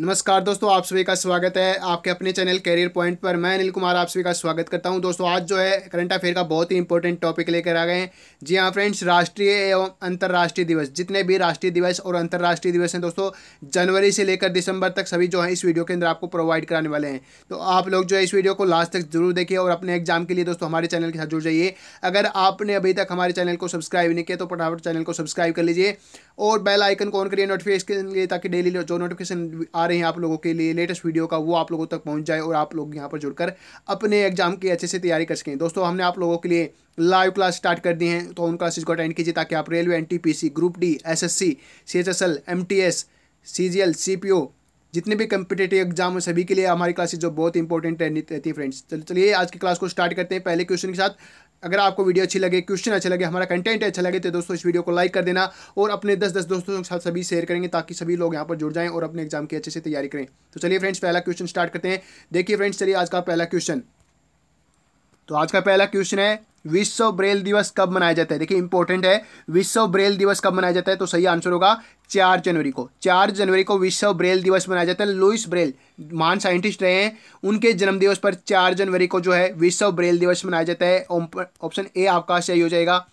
नमस्कार दोस्तों आप सभी का स्वागत है आपके अपने चैनल कैरियर पॉइंट पर मैं अनिल कुमार आप सभी का स्वागत करता हूं दोस्तों आज जो है करंट अफेयर का बहुत ही इंपॉर्टेंट टॉपिक लेकर आ गए हैं जी हाँ फ्रेंड्स राष्ट्रीय एवं अंतर्राष्ट्रीय दिवस जितने भी राष्ट्रीय दिवस और अंतर्राष्ट्रीय दिवस हैं दोस्तों जनवरी से लेकर दिसंबर तक सभी जो है इस वीडियो के अंदर आपको प्रोवाइड कराने वाले हैं तो आप लोग जो है इस वीडियो को लास्ट तक जरूर देखिए और अपने एग्जाम के लिए दोस्तों हमारे चैनल के साथ जुड़ जाइए अगर आपने अभी तक हमारे चैनल को सब्सक्राइब नहीं किया तो फटाफट चैनल को सब्सक्राइब कर लीजिए और बेल आइकन को ऑन करिए नोटिफिकेशन के लिए ताकि डेली जो नोटिफिकेशन आ रहे हैं आप लोगों के लिए लेटेस्ट वीडियो का वो आप लोगों तक पहुँच जाए और आप लोग यहाँ पर जुड़कर अपने एग्जाम की अच्छे से तैयारी कर सकें दोस्तों हमने आप लोगों के लिए लाइव क्लास स्टार्ट कर दी है तो उन क्लासेज को अटेंड कीजिए ताकि आप railway N group D S SSC CHSL MTS CGL CPO जितने भी कम्पिटेटिव एग्जाम है सभी के लिए हमारी क्लासेज जो बहुत इंपॉर्टेंट रहती है फ्रेंड्स चलिए आज की क्लास को स्टार्ट करते हैं पहले क्वेश्चन के साथ अगर आपको वीडियो अच्छी लगे क्वेश्चन अच्छे लगे हमारा कंटेंट अच्छा लगे तो दोस्तों इस वीडियो को लाइक कर देना और अपने दस दस दोस्तों के साथ सभी शेयर करेंगे ताकि सभी लोग यहाँ पर जुड़ जाएं और अपने एग्जाम की अच्छे से तैयारी करें तो चलिए फ्रेंड्स पहला क्वेश्चन स्टार्ट करते हैं देखिए फ्रेंड्स चलिए आज का पहला क्वेश्चन तो आज का पहला क्वेश्चन है विश्व ब्रेल दिवस कब मनाया जाता है देखिए इंपॉर्टेंट है विश्व ब्रेल दिवस कब मनाया जाता है तो सही आंसर होगा चार जनवरी को चार जनवरी को विश्व ब्रेल दिवस मनाया जाता है लुइस ब्रेल महान साइंटिस्ट रहे हैं उनके जन्मदिवस पर चार जनवरी को जो है विश्व ब्रेल दिवस मनाया जाता है ऑप्शन ए आपका सही हो जाएगा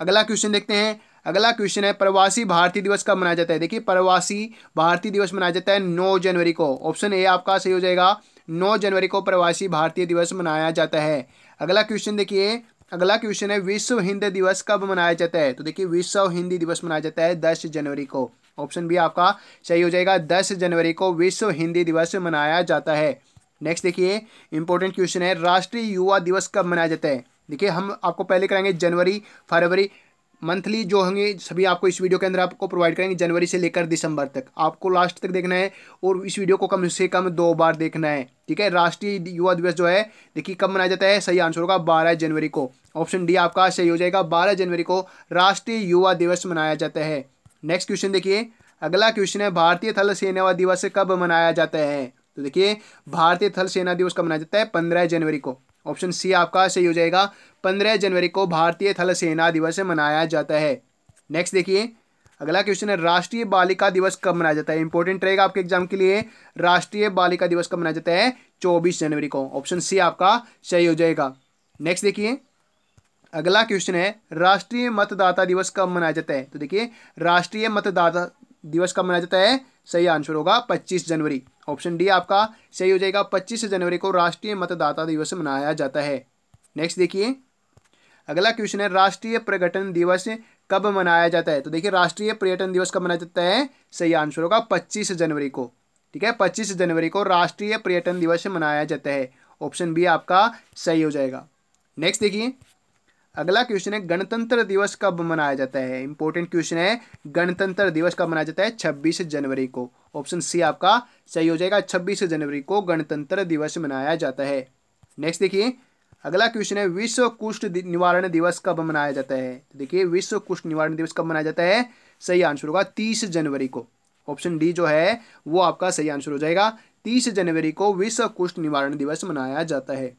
अगला क्वेश्चन देखते हैं अगला क्वेश्चन है प्रवासी भारतीय दिवस कब मनाया जाता है देखिए प्रवासी भारतीय दिवस मनाया जाता है नौ जनवरी को ऑप्शन ए आपका सही हो जाएगा नौ जनवरी को प्रवासी भारतीय दिवस मनाया जाता है अगला क्वेश्चन देखिए अगला क्वेश्चन है विश्व हिंदी दिवस कब मनाया जाता है तो देखिए विश्व हिंदी दिवस मनाया जाता है दस जनवरी को ऑप्शन बी आपका सही हो जाएगा दस जनवरी को विश्व हिंदी दिवस मनाया जाता है नेक्स्ट देखिए इंपॉर्टेंट क्वेश्चन है राष्ट्रीय युवा दिवस कब मनाया जाता है देखिए हम आपको पहले कराएंगे जनवरी फरवरी मंथली जो होंगे सभी आपको इस वीडियो के अंदर आपको प्रोवाइड करेंगे जनवरी से लेकर दिसंबर तक आपको लास्ट तक देखना है और इस वीडियो को कम से कम दो बार देखना है ठीक है राष्ट्रीय युवा दिवस जो है देखिए कब मनाया जाता है सही आंसर होगा बारह जनवरी को ऑप्शन डी आपका सही हो जाएगा बारह जनवरी को राष्ट्रीय युवा दिवस मनाया जाता है नेक्स्ट क्वेश्चन देखिए अगला क्वेश्चन है भारतीय थल सेना दिवस कब मनाया जाता है तो देखिए भारतीय थल सेना दिवस कब मनाया जाता है पंद्रह जनवरी को ऑप्शन सी आपका सही हो जाएगा पंद्रह जनवरी को भारतीय थल सेना दिवस मनाया जाता है नेक्स्ट देखिए अगला क्वेश्चन है राष्ट्रीय बालिका दिवस कब मनाया जाता है इंपॉर्टेंट रहेगा आपके एग्जाम के लिए राष्ट्रीय बालिका दिवस कब मनाया जाता है 24 जनवरी को ऑप्शन सी आपका सही हो जाएगा नेक्स्ट देखिए अगला क्वेश्चन है राष्ट्रीय मतदाता दिवस कब मनाया जाता है तो देखिए राष्ट्रीय मतदाता दिवस कब मनाया जाता है सही आंसर होगा पच्चीस जनवरी ऑप्शन डी आपका सही हो जाएगा पच्चीस जनवरी को राष्ट्रीय मतदाता दिवस मनाया जाता है नेक्स्ट देखिए अगला क्वेश्चन है राष्ट्रीय पर्यटन दिवस कब मनाया जाता है तो देखिए राष्ट्रीय पर्यटन दिवस कब मनाया जाता है सही आंसर होगा पच्चीस जनवरी को ठीक है पच्चीस जनवरी को राष्ट्रीय पर्यटन दिवस मनाया जाता है ऑप्शन बी आपका सही हो जाएगा नेक्स्ट देखिए अगला क्वेश्चन है गणतंत्र दिवस कब मनाया जाता है इंपॉर्टेंट क्वेश्चन है गणतंत्र दिवस कब मनाया जाता है 26 जनवरी को ऑप्शन सी आपका सही हो जाएगा 26 जनवरी को गणतंत्र दिवस मनाया जाता है नेक्स्ट देखिए अगला क्वेश्चन है विश्व कुष्ठ निवारण दिवस कब मनाया जाता है तो देखिए विश्व कुष्ठ निवारण दिवस कब मनाया जाता है सही आंसर होगा तीस जनवरी को ऑप्शन डी जो है वो आपका सही आंसर हो जाएगा तीस जनवरी को विश्व कुष्ठ निवारण दिवस मनाया जाता है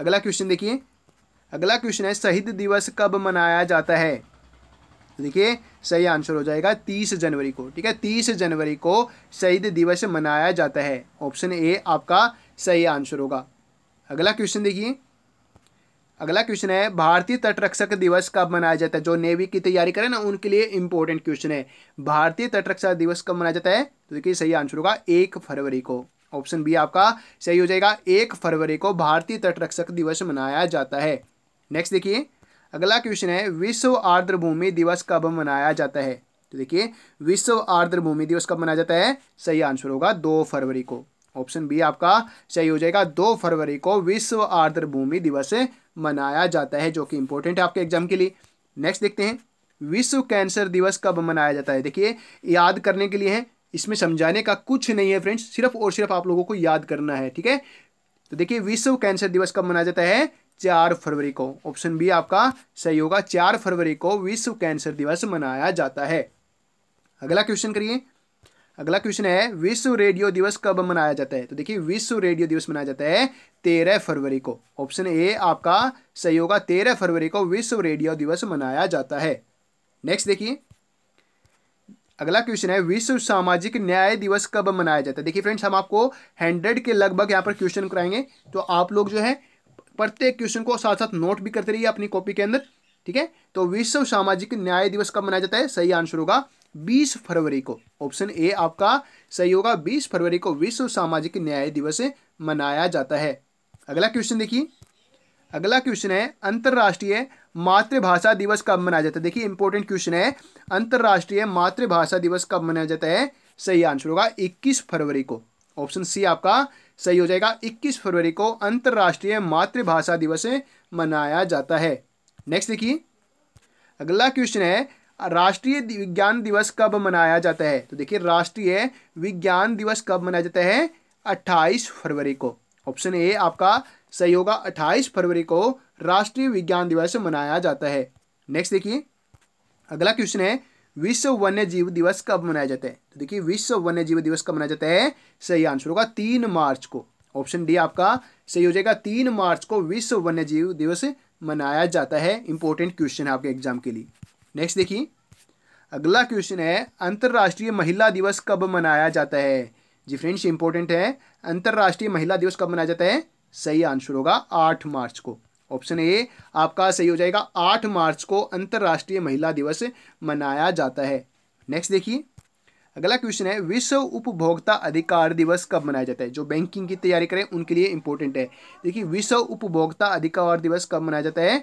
अगला क्वेश्चन देखिए अगला क्वेश्चन है शहीद दिवस कब मनाया जाता है देखिए सही आंसर हो जाएगा तीस जनवरी को ठीक है तीस जनवरी को शहीद दिवस मनाया जाता है ऑप्शन ए आपका सही आंसर होगा अगला क्वेश्चन देखिए अगला क्वेश्चन है भारतीय तटरक्षक दिवस कब मनाया जाता है जो नेवी की तैयारी करें ना उनके लिए इंपॉर्टेंट क्वेश्चन है भारतीय तटरक्षक दिवस कब मनाया जाता है तो देखिए सही आंसर होगा एक फरवरी को ऑप्शन बी आपका सही हो जाएगा एक फरवरी को भारतीय तटरक्षक दिवस मनाया जाता है नेक्स्ट देखिए अगला क्वेश्चन है विश्व आर्द्र भूमि दिवस कब मनाया जाता है तो देखिए विश्व आर्द्र भूमि दिवस कब मनाया जाता है सही आंसर होगा दो फरवरी को ऑप्शन बी आपका सही हो जाएगा दो फरवरी को विश्व आर्द्र भूमि दिवस मनाया जाता है जो कि इंपॉर्टेंट है आपके एग्जाम के लिए नेक्स्ट देखते हैं विश्व कैंसर दिवस कब मनाया जाता है देखिए याद करने के लिए है इसमें समझाने का कुछ नहीं है फ्रेंड्स सिर्फ और सिर्फ आप लोगों को याद करना है ठीक है तो देखिए विश्व कैंसर दिवस कब मनाया जाता है चार फरवरी को ऑप्शन बी आपका सही होगा चार फरवरी को विश्व कैंसर दिवस मनाया जाता है अगला क्वेश्चन करिए अगला क्वेश्चन है विश्व रेडियो दिवस कब मनाया जाता है तो देखिए विश्व रेडियो दिवस मनाया जाता है तेरह फरवरी को ऑप्शन ए आपका सही होगा तेरह फरवरी को विश्व रेडियो दिवस मनाया जाता है नेक्स्ट देखिए अगला क्वेश्चन है विश्व सामाजिक न्याय दिवस कब मनाया जाता है देखिए फ्रेंड्स हम आपको हंड्रेड के लगभग यहाँ पर क्वेश्चन कराएंगे तो आप लोग जो है प्रत्येक क्वेश्चन को साथ साथ नोट भी करते रहिए अपनी कॉपी के अंदर ठीक है तो विश्व सामाजिक न्याय दिवस कब मनाया जाता है सही आंसर होगा 20 फरवरी को ऑप्शन ए आपका सही होगा 20 फरवरी को विश्व सामाजिक न्याय दिवस मनाया जाता है अगला क्वेश्चन देखिए अगला क्वेश्चन है अंतर्राष्ट्रीय मातृभाषा दिवस कब मनाया जाता है देखिए इंपॉर्टेंट क्वेश्चन है अंतर्राष्ट्रीय मातृभाषा दिवस कब मनाया जाता है सही आंसर होगा 21 फरवरी को ऑप्शन सी आपका सही हो जाएगा 21 फरवरी को अंतर्राष्ट्रीय मातृभाषा दिवस मनाया जाता है नेक्स्ट देखिए अगला क्वेश्चन है राष्ट्रीय विज्ञान दिवस कब मनाया जाता है तो देखिए राष्ट्रीय विज्ञान दिवस कब मनाया जाता है 28 फरवरी को ऑप्शन ए आपका सही होगा 28 फरवरी को राष्ट्रीय विज्ञान दिवस मनाया जाता है नेक्स्ट देखिए अगला क्वेश्चन है विश्व वन्य जीव दिवस कब मनाया जाता है तो देखिए विश्व वन्य जीव दिवस कब मनाया जाता है सही आंसर होगा तीन मार्च को ऑप्शन डी आपका सही हो जाएगा तीन मार्च को विश्व वन्य जीव दिवस मनाया जाता है इंपॉर्टेंट क्वेश्चन है आपके एग्जाम के लिए नेक्स्ट देखिए अगला क्वेश्चन है अंतर्राष्ट्रीय महिला दिवस कब मनाया जाता है जी फ्रेंड्स इंपॉर्टेंट है अंतर्राष्ट्रीय महिला दिवस कब मनाया जाता है सही आंसर होगा आठ मार्च को ऑप्शन ए आपका सही हो जाएगा आठ मार्च को अंतर्राष्ट्रीय महिला दिवस मनाया जाता है नेक्स्ट देखिए अगला क्वेश्चन है विश्व उपभोक्ता अधिकार दिवस कब मनाया जाता है जो बैंकिंग की तैयारी करें उनके लिए इंपॉर्टेंट है देखिए विश्व उपभोक्ता अधिकार दिवस कब मनाया जाता है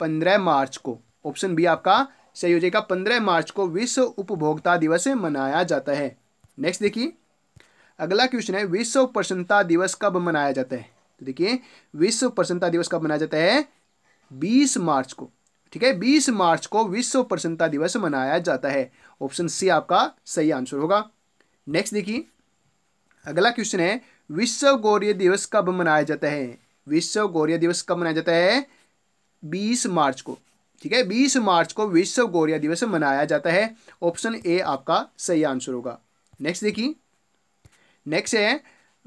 पंद्रह मार्च को ऑप्शन बी आपका सही हो जाएगा पंद्रह मार्च को विश्व उपभोक्ता दिवस मनाया जाता है नेक्स्ट देखिए अगला क्वेश्चन है विश्व प्रसन्नता दिवस कब मनाया जाता है तो देखिए विश्व प्रसन्नता दिवस कब मनाया जाता है बीस मार्च को ठीक है बीस मार्च को विश्व प्रसन्नता दिवस मनाया जाता है ऑप्शन सी आपका सही आंसर होगा नेक्स्ट देखिए अगला क्वेश्चन है विश्व गौरय दिवस कब मनाया जाता है विश्व गौरिया दिवस कब मनाया जाता है बीस मार्च को ठीक है बीस मार्च को विश्व गौरिया दिवस मनाया जाता है ऑप्शन ए आपका सही आंसर होगा नेक्स्ट देखिए नेक्स्ट है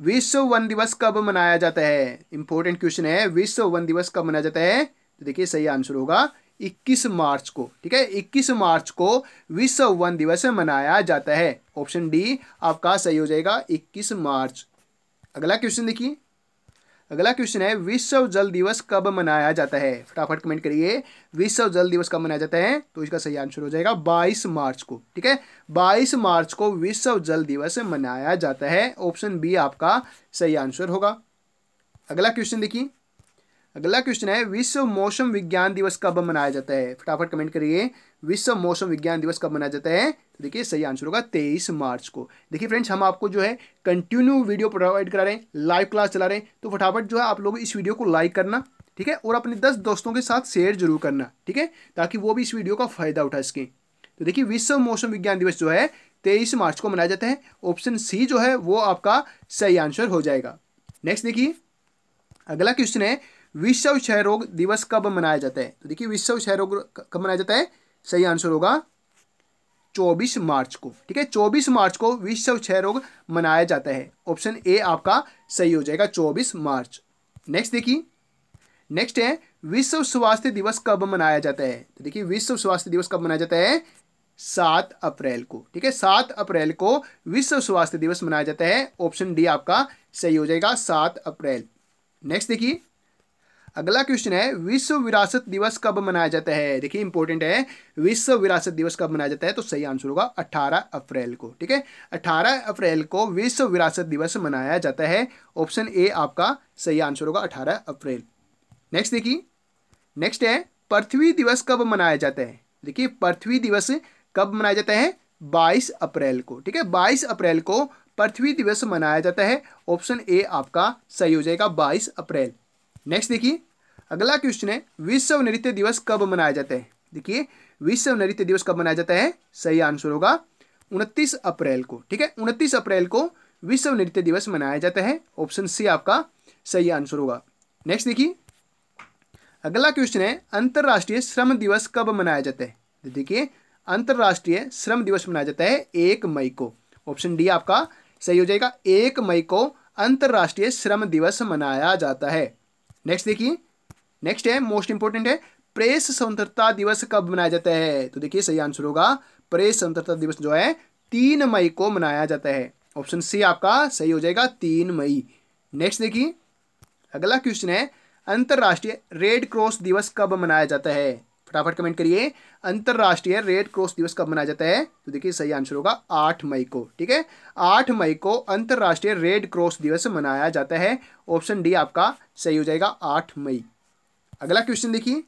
विश्व वन दिवस कब मनाया जाता है इंपॉर्टेंट क्वेश्चन है विश्व वन दिवस कब मनाया जाता है तो देखिए सही आंसर होगा 21 मार्च को ठीक है 21 मार्च को विश्व वन दिवस मनाया जाता है ऑप्शन डी आपका सही हो जाएगा 21 मार्च अगला क्वेश्चन देखिए अगला क्वेश्चन है विश्व जल दिवस कब मनाया जाता है फटाफट कमेंट करिए विश्व जल दिवस कब मनाया जाता है तो इसका सही आंसर हो जाएगा 22 मार्च को ठीक है 22 मार्च को विश्व जल दिवस मनाया जाता है ऑप्शन बी आपका सही आंसर होगा अगला क्वेश्चन देखिए अगला क्वेश्चन है विश्व मौसम विज्ञान दिवस कब मनाया जाता है फटाफट कमेंट करिए विश्व मौसम विज्ञान दिवस कब मनाया जाता है तो देखिए सही आंसर होगा तेईस मार्च को देखिए फ्रेंड्स हम आपको जो है कंटिन्यू वीडियो प्रोवाइड करा रहे हैं लाइव क्लास चला रहे हैं तो फटाफट जो है आप लोग इस वीडियो को लाइक करना ठीक है और अपने दस दोस्तों के साथ शेयर जरूर करना ठीक है ताकि वो भी इस वीडियो का फायदा उठा सकें तो देखिए विश्व मौसम विज्ञान दिवस जो है तेईस मार्च को मनाया जाता है ऑप्शन सी जो है वो आपका सही आंसर हो जाएगा नेक्स्ट देखिए अगला क्वेश्चन है विश्व क्षय रोग दिवस कब मनाया जाता है तो देखिए विश्व क्षय रोग कब मनाया जाता है सही आंसर होगा चौबीस मार्च को ठीक है चौबीस मार्च को विश्व क्षय रोग मनाया जाता है ऑप्शन ए आपका सही हो जाएगा चौबीस मार्च नेक्स्ट देखिए नेक्स्ट है विश्व स्वास्थ्य दिवस कब मनाया जाता है तो देखिए विश्व स्वास्थ्य दिवस कब मनाया जाता है सात अप्रैल को ठीक है सात अप्रैल को विश्व स्वास्थ्य दिवस मनाया जाता है ऑप्शन डी आपका सही हो जाएगा सात अप्रैल नेक्स्ट देखिए अगला क्वेश्चन है विश्व विरासत दिवस कब मनाया जाता है देखिए इंपॉर्टेंट है विश्व विरासत दिवस कब मनाया जाता है तो सही आंसर होगा 18 अप्रैल को ठीक है 18 अप्रैल को विश्व विरासत दिवस मनाया जाता है ऑप्शन ए आपका सही आंसर होगा 18 अप्रैल नेक्स्ट देखिए नेक्स्ट है पृथ्वी दिवस कब मनाया जाता है देखिए पृथ्वी दिवस कब मनाया जाता है बाईस अप्रैल को ठीक है बाईस अप्रैल को पृथ्वी दिवस मनाया जाता है ऑप्शन ए आपका सही हो जाएगा 22 अप्रैल नेक्स्ट देखिए अगला क्वेश्चन है विश्व नृत्य दिवस कब मनाया जाता है देखिए विश्व नृत्य दिवस कब मनाया जाता है सही आंसर होगा उनतीस अप्रैल को ठीक है उनतीस अप्रैल को विश्व नृत्य दिवस मनाया जाता है ऑप्शन सी आपका सही आंसर होगा नेक्स्ट देखिए अगला क्वेश्चन है अंतर्राष्ट्रीय श्रम दिवस कब मनाया जाता है तो देखिए अंतर्राष्ट्रीय श्रम दिवस मनाया जाता है एक मई को ऑप्शन डी आपका सही हो जाएगा एक मई को अंतर्राष्ट्रीय श्रम दिवस मनाया जाता है नेक्स्ट देखिए नेक्स्ट है मोस्ट इंपोर्टेंट है प्रेस स्वतंत्रता दिवस कब मनाया जाता है तो देखिए सही आंसर होगा प्रेस स्वतंत्रता दिवस जो है तीन मई को मनाया जाता है ऑप्शन सी आपका सही हो जाएगा तीन मई नेक्स्ट देखिए अगला क्वेश्चन है अंतर्राष्ट्रीय रेड क्रॉस दिवस कब मनाया जाता है फटाफट कमेंट करिए अंतर्राष्ट्रीय रेड क्रॉस दिवस कब मनाया जाता है तो देखिए सही आंसर होगा आठ मई को ठीक है आठ मई को अंतर्राष्ट्रीय रेड क्रॉस दिवस मनाया जाता है ऑप्शन डी आपका सही हो जाएगा आठ मई अगला क्वेश्चन देखिए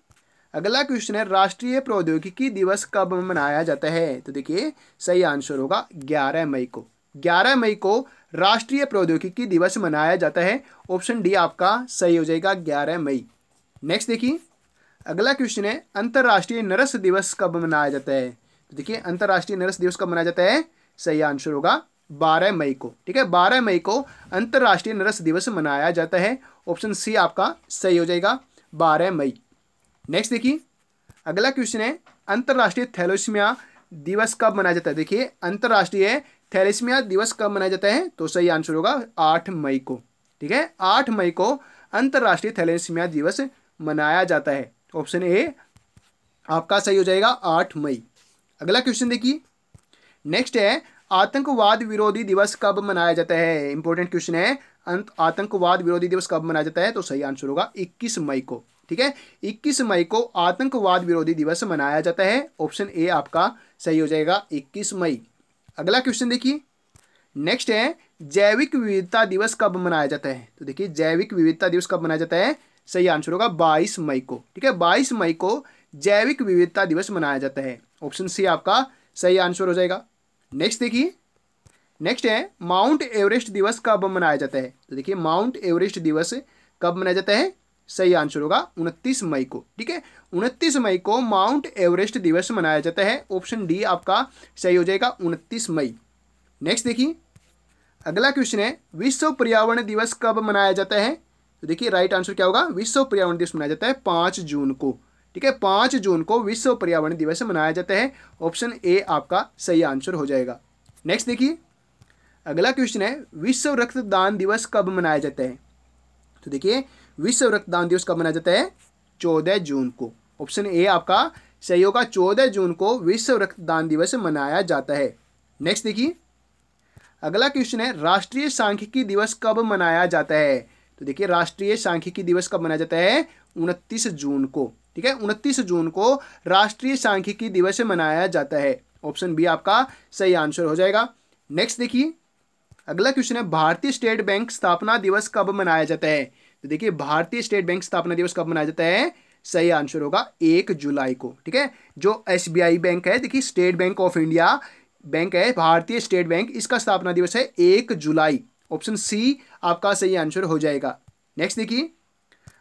अगला क्वेश्चन है राष्ट्रीय प्रौद्योगिकी दिवस कब मनाया जाता है तो देखिए सही आंसर होगा ग्यारह मई को ग्यारह मई को राष्ट्रीय प्रौद्योगिकी दिवस मनाया जाता है ऑप्शन डी आपका सही हो जाएगा ग्यारह मई नेक्स्ट देखिए अगला क्वेश्चन है अंतर्राष्ट्रीय नर्स दिवस कब मनाया जाता है तो देखिए अंतर्राष्ट्रीय नर्स दिवस कब मनाया जाता है सही आंसर होगा बारह मई को ठीक है बारह मई को अंतर्राष्ट्रीय नर्स दिवस मनाया जाता है ऑप्शन सी आपका सही हो जाएगा बारह मई नेक्स्ट देखिए अगला क्वेश्चन है अंतर्राष्ट्रीय थैलोसमिया दिवस कब मनाया जाता है देखिए अंतर्राष्ट्रीय थैलेसमिया दिवस कब मनाया जाता है तो सही आंसर होगा आठ मई को ठीक है आठ मई को अंतर्राष्ट्रीय थैलेसमिया दिवस मनाया जाता है ऑप्शन ए आपका सही हो जाएगा आठ मई अगला क्वेश्चन देखिए नेक्स्ट है आतंकवाद विरोधी दिवस कब मनाया जाता है इंपॉर्टेंट क्वेश्चन है आतंकवाद विरोधी दिवस कब मनाया जाता है तो सही आंसर होगा 21 मई को ठीक है 21 मई को आतंकवाद विरोधी दिवस मनाया जाता है ऑप्शन ए आपका सही हो जाएगा 21 मई अगला क्वेश्चन देखिए नेक्स्ट है जैविक विविधता दिवस कब मनाया जाता है तो देखिए जैविक विविधता दिवस कब मनाया जाता है सही आंसर होगा 22 मई को ठीक है 22 मई को जैविक विविधता दिवस मनाया जाता है ऑप्शन सी आपका सही आंसर हो जाएगा नेक्स्ट देखिए नेक्स्ट है माउंट एवरेस्ट दिवस कब मनाया जाता है तो देखिए माउंट एवरेस्ट दिवस कब मनाया जाता है सही आंसर होगा 29 मई को ठीक है 29 मई को माउंट एवरेस्ट दिवस मनाया जाता है ऑप्शन डी आपका सही हो जाएगा 29 मई नेक्स्ट देखिए अगला क्वेश्चन है विश्व पर्यावरण दिवस कब मनाया जाता है तो देखिए राइट आंसर क्या होगा विश्व पर्यावरण दिवस मनाया जाता है पाँच जून को ठीक है पाँच जून को विश्व पर्यावरण दिवस मनाया जाता है ऑप्शन ए आपका सही आंसर हो जाएगा नेक्स्ट देखिए अगला क्वेश्चन है विश्व रक्तदान दिवस कब मनाया जाता है तो देखिए विश्व रक्तदान दिवस कब मनाया जाता है चौदह जून को ऑप्शन ए आपका सही होगा चौदह जून को विश्व रक्तदान दिवस मनाया जाता है नेक्स्ट देखिए अगला क्वेश्चन है राष्ट्रीय सांख्यिकी दिवस कब मनाया जाता है तो देखिए राष्ट्रीय सांख्यिकी दिवस कब मनाया जाता है उनतीस जून को ठीक है उनतीस जून को राष्ट्रीय सांख्यिकी दिवस मनाया जाता है ऑप्शन बी आपका सही आंसर हो जाएगा नेक्स्ट देखिए अगला क्वेश्चन है भारतीय स्टेट बैंक स्थापना दिवस कब मनाया जाता है तो देखिए भारतीय स्टेट बैंक स्थापना दिवस कब मनाया जाता है सही आंसर होगा एक जुलाई को ठीक है जो एस बैंक है देखिए state bank of India bank है भारतीय स्टेट बैंक इसका स्थापना दिवस है एक जुलाई ऑप्शन सी आपका सही आंसर हो जाएगा नेक्स्ट देखिए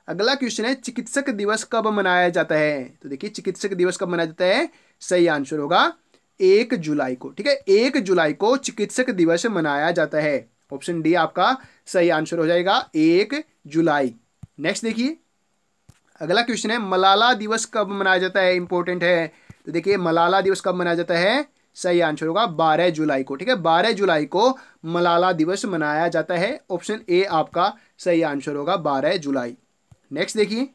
अगला क्वेश्चन है चिकित्सक दिवस कब मनाया जाता है तो देखिए चिकित्सक दिवस कब मनाया जाता है सही आंसर होगा एक जुलाई को ठीक है एक जुलाई को चिकित्सक दिवस मनाया जाता है ऑप्शन डी आपका सही आंसर हो जाएगा एक जुलाई नेक्स्ट देखिए अगला क्वेश्चन है मलाला दिवस कब मनाया जाता है इंपॉर्टेंट है तो देखिए मलाला दिवस कब मनाया जाता है सही आंसर होगा 12 जुलाई को ठीक है 12 जुलाई को मलाला दिवस मनाया जाता है ऑप्शन ए आपका सही आंसर होगा 12 जुलाई नेक्स्ट देखिए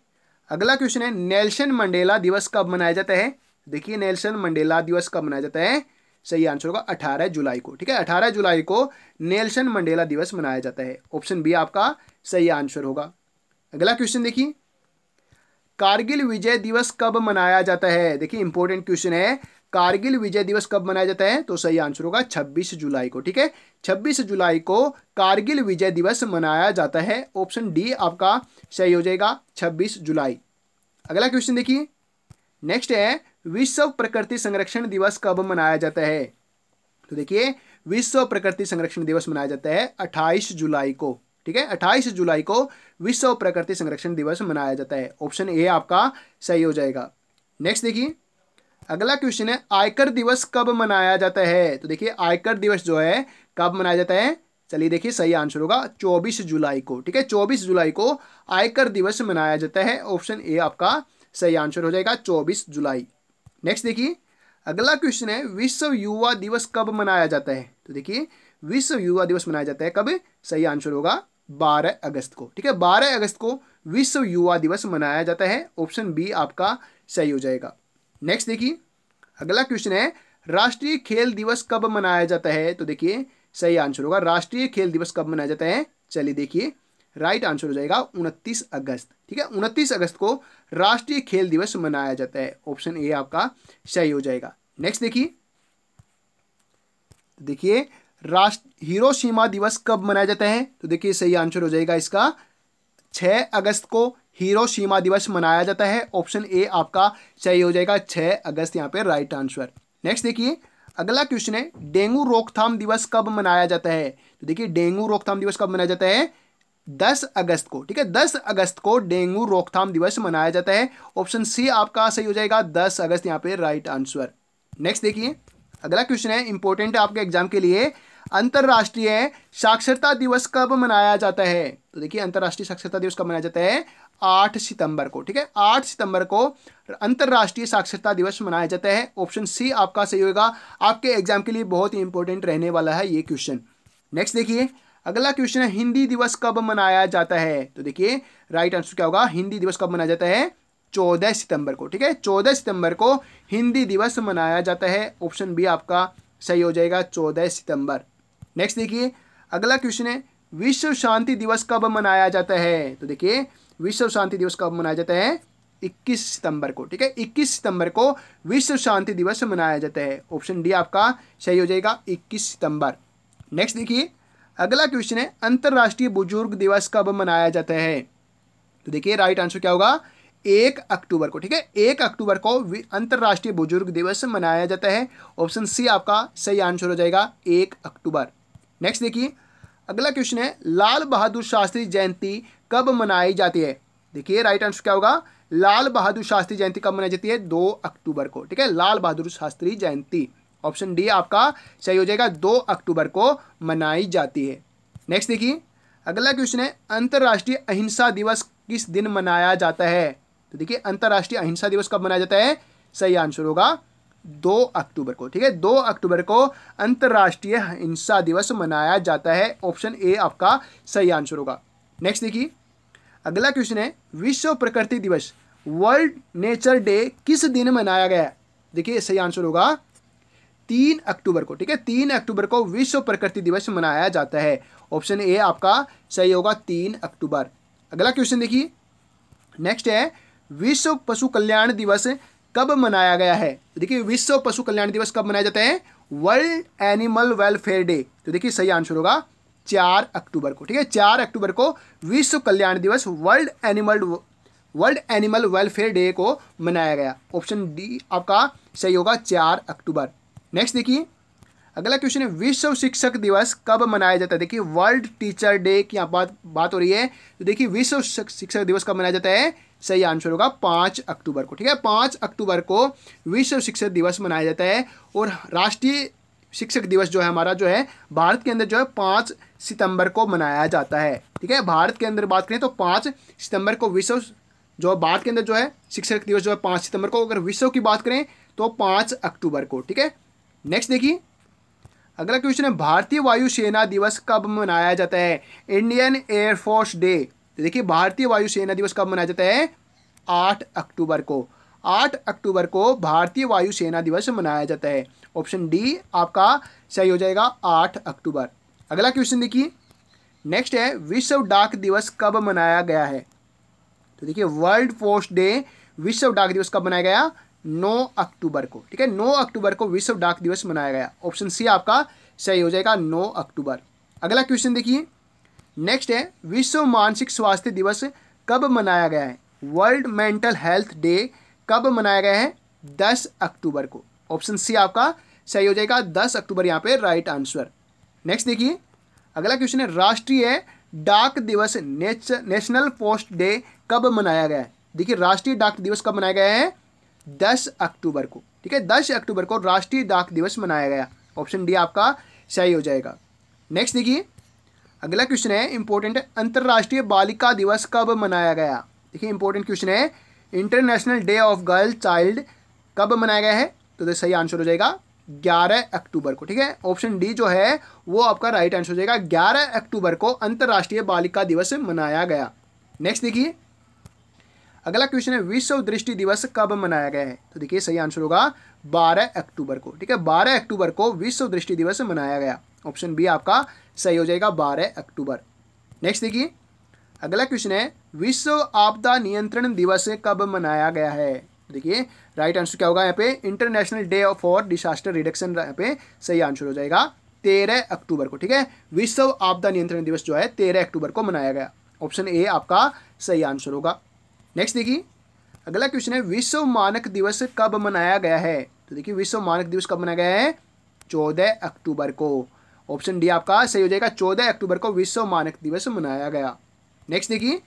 अगला क्वेश्चन है नेल्सन मंडेला दिवस कब मनाया जाता है देखिए नेल्सन मंडेला दिवस कब मनाया जाता है सही आंसर होगा 18 जुलाई को ठीक है 18 जुलाई को नेल्सन मंडेला दिवस मनाया जाता है ऑप्शन बी आपका सही आंसर होगा अगला क्वेश्चन देखिए कारगिल विजय दिवस कब मनाया जाता है देखिए इंपॉर्टेंट क्वेश्चन है कारगिल विजय दिवस कब मनाया जाता है तो सही आंसर होगा 26 जुलाई को ठीक है 26 जुलाई को कारगिल विजय दिवस मनाया जाता है ऑप्शन डी आपका सही हो जाएगा 26 जुलाई अगला क्वेश्चन देखिए नेक्स्ट है विश्व प्रकृति संरक्षण दिवस कब मनाया जाता है तो देखिए विश्व प्रकृति संरक्षण दिवस मनाया जाता है अट्ठाईस जुलाई को ठीक है अट्ठाईस जुलाई को विश्व प्रकृति संरक्षण दिवस मनाया जाता है ऑप्शन ए आपका सही हो जाएगा नेक्स्ट देखिए अगला क्वेश्चन है आयकर दिवस कब मनाया जाता है तो देखिए आयकर दिवस जो है कब मनाया जाता है चलिए देखिए सही आंसर होगा 24 जुलाई को ठीक है 24 जुलाई को आयकर दिवस मनाया जाता है ऑप्शन ए आपका सही आंसर हो जाएगा 24 जुलाई नेक्स्ट देखिए अगला क्वेश्चन है विश्व युवा दिवस कब मनाया जाता है तो देखिए विश्व युवा दिवस मनाया जाता है कब सही आंसर होगा 12 अगस्त को ठीक है 12 अगस्त को विश्व युवा दिवस मनाया जाता है ऑप्शन बी आपका सही हो जाएगा नेक्स्ट देखिए अगला क्वेश्चन है राष्ट्रीय खेल दिवस कब मनाया जाता है तो देखिए सही आंसर होगा राष्ट्रीय खेल दिवस कब मनाया जाता है चलिए देखिए राइट आंसर हो जाएगा 29 अगस्त ठीक है 29 अगस्त को राष्ट्रीय खेल दिवस मनाया जाता है ऑप्शन ए आपका सही हो जाएगा नेक्स्ट देखिए तो देखिए राष्ट्र हीरो दिवस कब मनाया जाता है तो देखिए सही आंसर हो जाएगा इसका 6 अगस्त को सीमा दिवस मनाया जाता है ऑप्शन ए आपका सही हो जाएगा 6 अगस्त यहाँ पे राइट आंसर नेक्स्ट देखिए अगला क्वेश्चन है डेंगू रोकथाम दिवस कब मनाया जाता है तो देखिए डेंगू रोकथाम दिवस कब मनाया जाता है दस अगस्त को ठीक है दस अगस्त को डेंगू रोकथाम दिवस मनाया जाता है ऑप्शन सी आपका सही हो जाएगा दस अगस्त यहाँ पे राइट आंसर नेक्स्ट देखिए अगला क्वेश्चन है इंपॉर्टेंट आपके एग्जाम के लिए अंतर्राष्ट्रीय साक्षरता दिवस कब मनाया जाता है तो देखिए अंतर्राष्ट्रीय साक्षरता दिवस कब मनाया जाता है आठ सितंबर को ठीक है आठ सितंबर को अंतर्राष्ट्रीय साक्षरता दिवस मनाया जाता है ऑप्शन सी आपका सही होगा आपके एग्जाम के लिए बहुत ही इंपॉर्टेंट रहने वाला है ये क्वेश्चन नेक्स्ट देखिए अगला क्वेश्चन है हिंदी दिवस कब मनाया जाता है तो देखिए राइट आंसर क्या होगा हिंदी दिवस कब मनाया जाता है चौदह सितंबर को ठीक है चौदह सितंबर को हिंदी दिवस मनाया जाता है ऑप्शन बी आपका सही हो जाएगा चौदह सितंबर नेक्स्ट देखिए अगला क्वेश्चन है विश्व शांति दिवस कब मनाया जाता है तो देखिए विश्व शांति दिवस कब मनाया जाता है 21 सितंबर को ठीक है 21 सितंबर को विश्व शांति दिवस मनाया जाता है ऑप्शन डी आपका सही हो जाएगा 21 सितंबर नेक्स्ट देखिए अगला क्वेश्चन है अंतर्राष्ट्रीय बुजुर्ग दिवस कब मनाया जाता है तो देखिए राइट आंसर क्या होगा एक अक्टूबर को ठीक है एक अक्टूबर को अंतर्राष्ट्रीय बुजुर्ग दिवस मनाया जाता है ऑप्शन सी आपका सही आंसर हो जाएगा एक अक्टूबर नेक्स्ट देखिए अगला क्वेश्चन है लाल बहादुर शास्त्री जयंती कब मनाई जाती है देखिए राइट आंसर क्या होगा लाल बहादुर शास्त्री जयंती कब मनाई जाती है दो अक्टूबर को ठीक है लाल बहादुर शास्त्री जयंती ऑप्शन डी आपका सही हो जाएगा दो अक्टूबर को मनाई जाती है नेक्स्ट देखिए अगला क्वेश्चन है अंतर्राष्ट्रीय अहिंसा दिवस किस दिन मनाया जाता है तो देखिए अंतर्राष्ट्रीय अहिंसा दिवस कब मनाया जाता है सही आंसर होगा दो अक्टूबर को ठीक है दो अक्टूबर को अंतर्राष्ट्रीय अहिंसा दिवस मनाया जाता है ऑप्शन ए आपका सही आंसर होगा नेक्स्ट देखिए अगला क्वेश्चन है विश्व प्रकृति दिवस वर्ल्ड नेचर डे किस दिन मनाया गया देखिए सही आंसर होगा तीन अक्टूबर को ठीक है तीन अक्टूबर को विश्व प्रकृति दिवस मनाया जाता है ऑप्शन ए आपका सही होगा तीन अक्टूबर अगला क्वेश्चन देखिए नेक्स्ट है विश्व पशु कल्याण दिवस कब मनाया गया है तो देखिए विश्व पशु कल्याण दिवस कब मनाया जाता है वर्ल्ड एनिमल वेलफेयर डे तो देखिए सही आंसर होगा चार अक्टूबर को ठीक है चार अक्टूबर को विश्व कल्याण दिवस world animal world animal welfare day को मनाया गया ऑप्शन डी आपका सही होगा चार अक्टूबर नेक्स्ट देखिए अगला क्वेश्चन है विश्व शिक्षक दिवस कब मनाया जाता है देखिए वर्ल्ड टीचर डे की यहाँ बात बात हो रही है तो देखिए विश्व शिक्षक दिवस कब मनाया जाता है सही आंसर होगा पाँच अक्टूबर को ठीक है पाँच अक्टूबर को विश्व शिक्षक दिवस मनाया जाता है और राष्ट्रीय शिक्षक दिवस जो है हमारा जो है भारत के अंदर जो है पाँच सितंबर को मनाया जाता है ठीक है भारत के अंदर बात करें तो पाँच सितंबर को विश्व जो भारत के अंदर जो है शिक्षक दिवस जो है पाँच सितंबर को अगर विश्व की बात करें तो पाँच अक्टूबर को ठीक है नेक्स्ट देखिए अगला क्वेश्चन है भारतीय वायुसेना दिवस कब मनाया जाता है इंडियन एयरफोर्स डे तो देखिए भारतीय वायुसेना दिवस कब मनाया जाता है आठ अक्टूबर को आठ अक्टूबर को भारतीय वायुसेना दिवस मनाया जाता है ऑप्शन डी आपका सही हो जाएगा आठ अक्टूबर अगला क्वेश्चन देखिए नेक्स्ट है विश्व डाक दिवस कब मनाया गया है तो देखिए वर्ल्ड पोस्ट डे विश्व डाक दिवस कब मनाया गया 9 अक्टूबर को ठीक है 9 अक्टूबर को विश्व डाक दिवस मनाया गया ऑप्शन सी आपका सही हो जाएगा 9 अक्टूबर अगला क्वेश्चन देखिए नेक्स्ट है विश्व मानसिक स्वास्थ्य दिवस कब मनाया गया है वर्ल्ड मेंटल हेल्थ डे कब मनाया गया है 10 अक्टूबर को ऑप्शन सी आपका सही हो जाएगा 10 अक्टूबर यहाँ पे राइट आंसर नेक्स्ट देखिए अगला क्वेश्चन है राष्ट्रीय डाक दिवस नेच, नेशनल पोस्ट डे कब मनाया गया है देखिए राष्ट्रीय डाक दिवस कब मनाया गया है दस अक्टूबर को ठीक है दस अक्टूबर को राष्ट्रीय डाक दिवस मनाया गया ऑप्शन डी आपका सही हो जाएगा नेक्स्ट देखिए अगला क्वेश्चन है इंपॉर्टेंट अंतर्राष्ट्रीय बालिका दिवस कब मनाया गया देखिए इंपॉर्टेंट क्वेश्चन है international day of girl child कब मनाया गया है तो सही आंसर हो जाएगा ग्यारह अक्टूबर को ठीक है ऑप्शन डी जो है वो आपका राइट आंसर हो जाएगा ग्यारह अक्टूबर को अंतर्राष्ट्रीय बालिका दिवस मनाया गया नेक्स्ट देखिए अगला क्वेश्चन है विश्व दृष्टि दिवस कब मनाया गया है तो देखिए सही आंसर होगा 12 अक्टूबर को ठीक है 12 अक्टूबर को विश्व दृष्टि दिवस मनाया गया ऑप्शन बी आपका सही हो जाएगा बारह अक्टूबर नेक्स्ट देखिए अगला क्वेश्चन है विश्व आपदा नियंत्रण दिवस कब मनाया गया है देखिए राइट आंसर क्या होगा यहाँ पे international day of for disaster reduction यहाँ पे सही आंसर हो जाएगा तेरह अक्टूबर को ठीक है विश्व आपदा नियंत्रण दिवस जो है तेरह अक्टूबर को मनाया गया ऑप्शन ए आपका सही आंसर होगा नेक्स्ट देखिए अगला क्वेश्चन है विश्व मानक दिवस कब मनाया गया है तो देखिए विश्व मानक दिवस कब मनाया गया है चौदह अक्टूबर को ऑप्शन डी आपका सही हो जाएगा चौदह अक्टूबर को विश्व मानक दिवस मनाया गया नेक्स्ट देखिए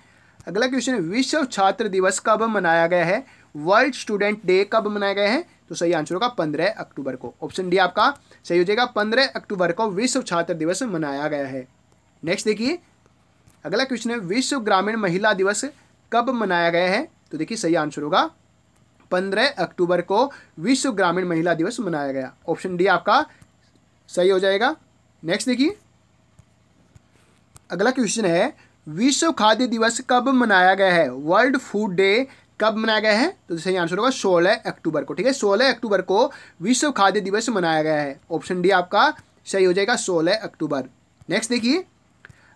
अगला क्वेश्चन है विश्व छात्र दिवस कब मनाया गया है वर्ल्ड स्टूडेंट डे कब मनाया गया है तो सही आंसर होगा पंद्रह अक्टूबर को ऑप्शन डी आपका सही हो जाएगा पंद्रह अक्टूबर को विश्व छात्र दिवस मनाया गया है नेक्स्ट देखिए अगला क्वेश्चन है विश्व ग्रामीण महिला दिवस कब मनाया गया है तो देखिए सही आंसर होगा पंद्रह अक्टूबर को विश्व ग्रामीण महिला दिवस मनाया गया ऑप्शन डी आपका सही हो जाएगा नेक्स्ट देखिए अगला क्वेश्चन है विश्व खाद्य दिवस कब मनाया गया है वर्ल्ड फूड डे कब मनाया गया है तो सही आंसर होगा सोलह अक्टूबर को ठीक है सोलह अक्टूबर को विश्व खाद्य दिवस मनाया गया है ऑप्शन डी आपका सही हो जाएगा सोलह अक्टूबर नेक्स्ट देखिए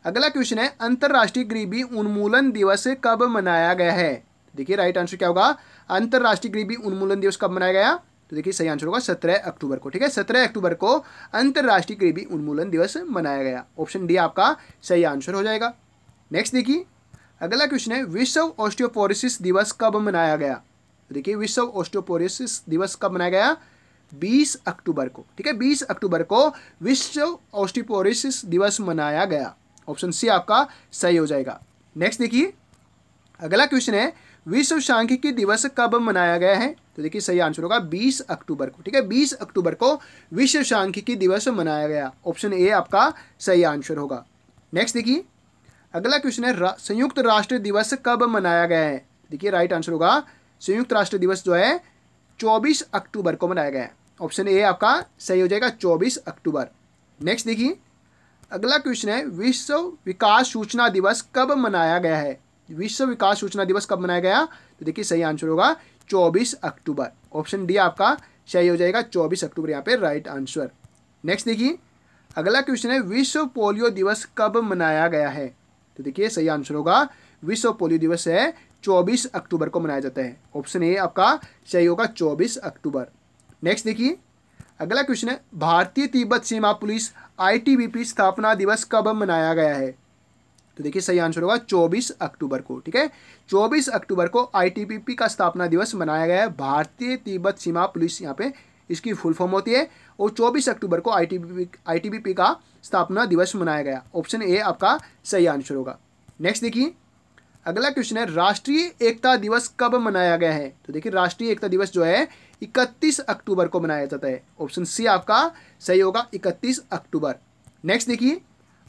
अगला क्वेश्चन है अंतर्राष्ट्रीय गरीबी उन्मूलन दिवस कब मनाया गया है देखिए राइट आंसर क्या होगा अंतर्राष्ट्रीय गरीबी उन्मूलन दिवस कब मनाया गया तो देखिए सही आंसर होगा सत्रह अक्टूबर को ठीक है सत्रह अक्टूबर को अंतर्राष्ट्रीय गरीबी उन्मूलन दिवस मनाया गया ऑप्शन डी आपका सही आंसर हो जाएगा नेक्स्ट देखिए अगला क्वेश्चन है विश्व ऑस्टियोपोरिस दिवस कब मनाया गया देखिए विश्व ऑस्टियोपोरिस दिवस कब मनाया गया 20 अक्टूबर को ठीक है 20 अक्टूबर को विश्व ऑस्टियोपोरिस दिवस मनाया गया ऑप्शन सी आपका सही हो जाएगा नेक्स्ट देखिए अगला क्वेश्चन है विश्व सांख्यिकी दिवस कब मनाया गया है तो देखिए सही आंसर होगा 20 अक्टूबर को ठीक है 20 अक्टूबर को विश्व सांख्यिकी दिवस मनाया गया ऑप्शन ए आपका सही आंसर होगा नेक्स्ट देखिए अगला क्वेश्चन है रा, संयुक्त राष्ट्र दिवस कब मनाया गया है देखिए राइट आंसर होगा संयुक्त राष्ट्र दिवस जो है 24 अक्टूबर को मनाया गया है ऑप्शन ए आपका सही हो जाएगा 24 अक्टूबर नेक्स्ट देखिए अगला क्वेश्चन है विश्व विकास सूचना दिवस कब मनाया गया है विश्व विकास सूचना दिवस कब मनाया गया तो देखिए सही आंसर होगा 24 अक्टूबर ऑप्शन डी आपका सही हो जाएगा 24 अक्टूबर यहाँ पे राइट आंसर नेक्स्ट देखिए अगला क्वेश्चन है विश्व पोलियो दिवस कब मनाया गया है तो देखिए सही आंसर होगा विश्व पोलियो दिवस है 24 अक्टूबर को मनाया जाता है ऑप्शन ए आपका सही होगा 24 अक्टूबर नेक्स्ट देखिए अगला क्वेश्चन है भारतीय तिब्बत सीमा पुलिस आईटीबीपी स्थापना दिवस कब मनाया गया है तो देखिए सही आंसर होगा 24 अक्टूबर को ठीक है 24 अक्टूबर को आईटीबीपी का स्थापना दिवस मनाया गया है भारतीय तिब्बत सीमा पुलिस यहाँ पे इसकी फुल फॉर्म होती है और 24 अक्टूबर को आई आईटीबीपी का स्थापना दिवस मनाया गया ऑप्शन ए आपका सही आंसर होगा नेक्स्ट देखिए अगला क्वेश्चन है राष्ट्रीय एकता दिवस कब मनाया गया है तो देखिए राष्ट्रीय एकता दिवस जो है 31 अक्टूबर को मनाया जाता है ऑप्शन सी आपका सही होगा 31 अक्टूबर नेक्स्ट देखिए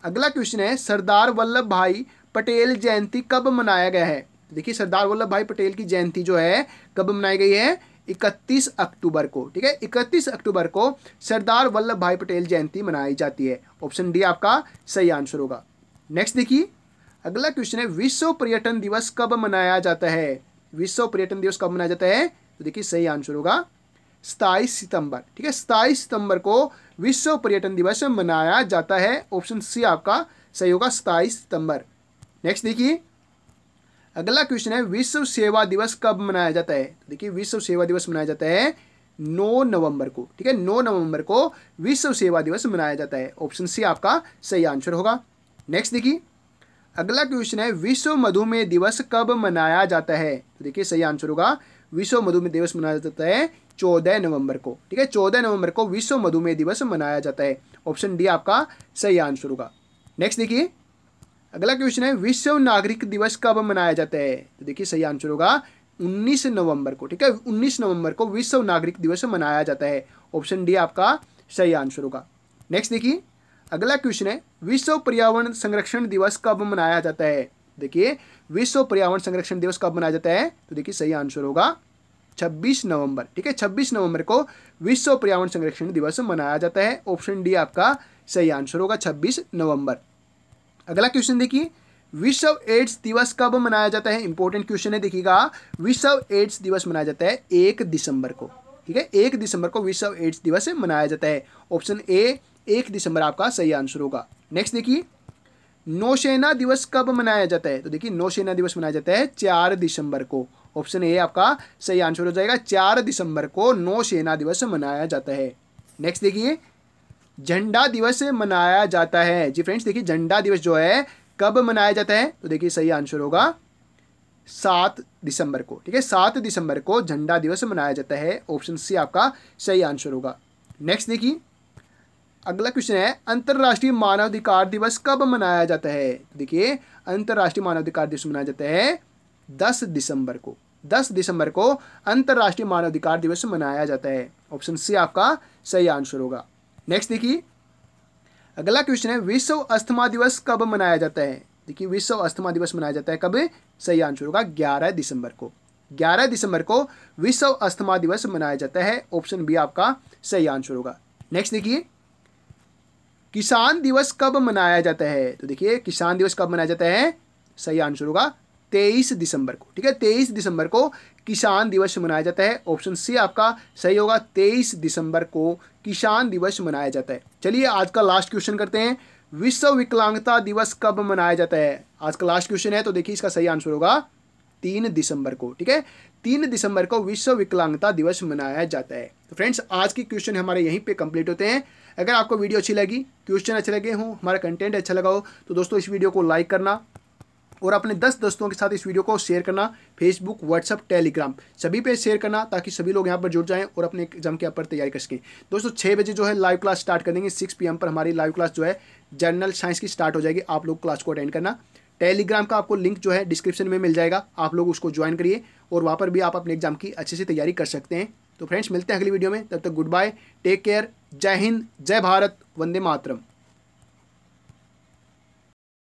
अगला क्वेश्चन है सरदार वल्लभ भाई पटेल जयंती कब मनाया गया है देखिए सरदार वल्लभ भाई पटेल की जयंती जो है कब मनाई गई है 31 अक्टूबर को ठीक है 31 अक्टूबर को सरदार वल्लभ भाई पटेल जयंती मनाई जाती है ऑप्शन डी आपका सही आंसर होगा नेक्स्ट देखिए अगला क्वेश्चन है विश्व पर्यटन दिवस कब मनाया जाता है विश्व पर्यटन दिवस कब मनाया जाता है तो देखिए सही आंसर होगा सताईस सितंबर ठीक है सताईस सितंबर को विश्व पर्यटन दिवस मनाया जाता है ऑप्शन सी आपका सही होगा सताईस सितंबर नेक्स्ट देखिए अगला क्वेश्चन है विश्व सेवा दिवस कब मनाया जाता है तो देखिए विश्व सेवा दिवस मनाया जाता है नौ नवंबर को ठीक है नौ नवंबर को विश्व सेवा दिवस मनाया जाता है ऑप्शन सी आपका सही आंसर होगा नेक्स्ट देखिए अगला क्वेश्चन है विश्व मधुमेह दिवस कब मनाया जाता है तो देखिए सही आंसर होगा विश्व मधुमेह दिवस मनाया जाता है चौदह नवंबर को ठीक है चौदह नवंबर को विश्व मधुमेह दिवस मनाया जाता है ऑप्शन डी आपका सही आंसर होगा नेक्स्ट देखिए अगला क्वेश्चन है विश्व नागरिक दिवस कब मनाया जाता है तो देखिए सही आंसर होगा 19 नवंबर को ठीक है 19 नवंबर को विश्व नागरिक दिवस मनाया जाता है ऑप्शन डी आपका सही आंसर होगा नेक्स्ट देखिए अगला क्वेश्चन है विश्व पर्यावरण संरक्षण दिवस कब मनाया जाता है देखिए विश्व पर्यावरण संरक्षण दिवस कब मनाया जाता है तो देखिए सही आंसर होगा 26 नवंबर ठीक है 26 नवंबर को विश्व पर्यावरण संरक्षण दिवस मनाया जाता है ऑप्शन डी आपका सही आंसर होगा 26 नवंबर अगला क्वेश्चन देखिए विश्व एड्स दिवस कब मनाया जाता है इंपॉर्टेंट क्वेश्चन है देखिएगा विश्व एड्स दिवस मनाया जाता है एक दिसंबर को ठीक है एक दिसंबर को विश्व एड्स दिवस मनाया जाता है ऑप्शन ए एक दिसंबर आपका सही आंसर होगा नेक्स्ट देखिए नौसेना दिवस कब मनाया जाता है तो देखिए नौसेना दिवस मनाया जाता है चार दिसंबर को ऑप्शन ए आपका सही आंसर हो जाएगा चार दिसंबर को नौसेना दिवस मनाया जाता है नेक्स्ट देखिए झंडा दिवस मनाया जाता है जी फ्रेंड्स देखिए झंडा दिवस जो है कब मनाया जाता है तो देखिए सही आंसर होगा सात दिसंबर को ठीक है सात दिसंबर को झंडा दिवस मनाया जाता है ऑप्शन सी आपका सही आंसर होगा नेक्स्ट देखिए अगला क्वेश्चन है अंतर्राष्ट्रीय मानवाधिकार दिवस कब मनाया जाता है तो देखिए अंतर्राष्ट्रीय मानवाधिकार दिवस मनाया जाता है दस दिसंबर को दस दिसंबर को अंतर्राष्ट्रीय मानवाधिकार दिवस मनाया जाता है ऑप्शन सी आपका सही आंसर होगा नेक्स्ट देखिए अगला क्वेश्चन है विश्व अस्थमा दिवस कब मनाया जाता है देखिए विश्व अस्थमा दिवस मनाया जाता है कब सही आंसर होगा ग्यारह दिसंबर को ग्यारह दिसंबर को विश्व अस्थमा दिवस मनाया जाता है ऑप्शन बी आपका सही आंसर होगा नेक्स्ट देखिए किसान दिवस कब मनाया जाता है तो देखिए किसान दिवस कब मनाया जाता है सही आंसर होगा तेईस दिसंबर को ठीक है तेईस दिसंबर को किसान दिवस मनाया जाता है ऑप्शन सी आपका सही होगा तेईस दिसंबर को किसान दिवस मनाया जाता है चलिए आज का लास्ट क्वेश्चन करते हैं विश्व विकलांगता दिवस कब मनाया जाता है आज का लास्ट क्वेश्चन है तो देखिए इसका सही आंसर होगा तीन दिसंबर को ठीक है तीन दिसंबर को विश्व विकलांगता दिवस मनाया जाता है तो फ्रेंड्स आज के क्वेश्चन हमारे यहीं पे कंप्लीट होते हैं अगर आपको वीडियो अच्छी लगी क्वेश्चन अच्छे लगे हों हमारा कंटेंट अच्छा लगा हो तो दोस्तों इस वीडियो को लाइक करना और अपने दस दोस्तों के साथ इस वीडियो को शेयर करना फेसबुक व्हाट्सअप टेलीग्राम सभी पे शेयर करना ताकि सभी लोग यहाँ पर जुड़ जाएँ और अपने एग्जाम के यहाँ पर तैयारी कर सकें दोस्तों छः बजे जो है लाइव क्लास स्टार्ट करेंगे सिक्स पी पर हमारी लाइव क्लास जो है जनरल साइंस की स्टार्ट हो जाएगी आप लोग क्लास को अटेंड करना टेलीग्राम का आपको लिंक जो है डिस्क्रिप्शन में मिल जाएगा आप लोग उसको ज्वाइन करिए और वहाँ पर भी आप अपने एग्जाम की अच्छे से तैयारी कर सकते हैं तो फ्रेंड्स मिलते हैं अगली वीडियो में तब तक गुड बाय टेक केयर जय हिंद जय भारत वंदे मातरम